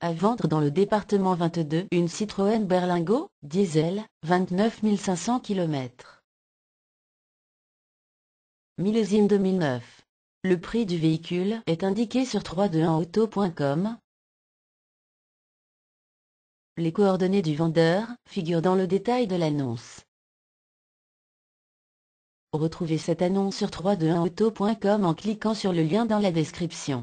À vendre dans le département 22 une Citroën Berlingo, diesel, 29 500 km. Millésime 2009. Le prix du véhicule est indiqué sur 321auto.com. Les coordonnées du vendeur figurent dans le détail de l'annonce. Retrouvez cette annonce sur 321auto.com en cliquant sur le lien dans la description.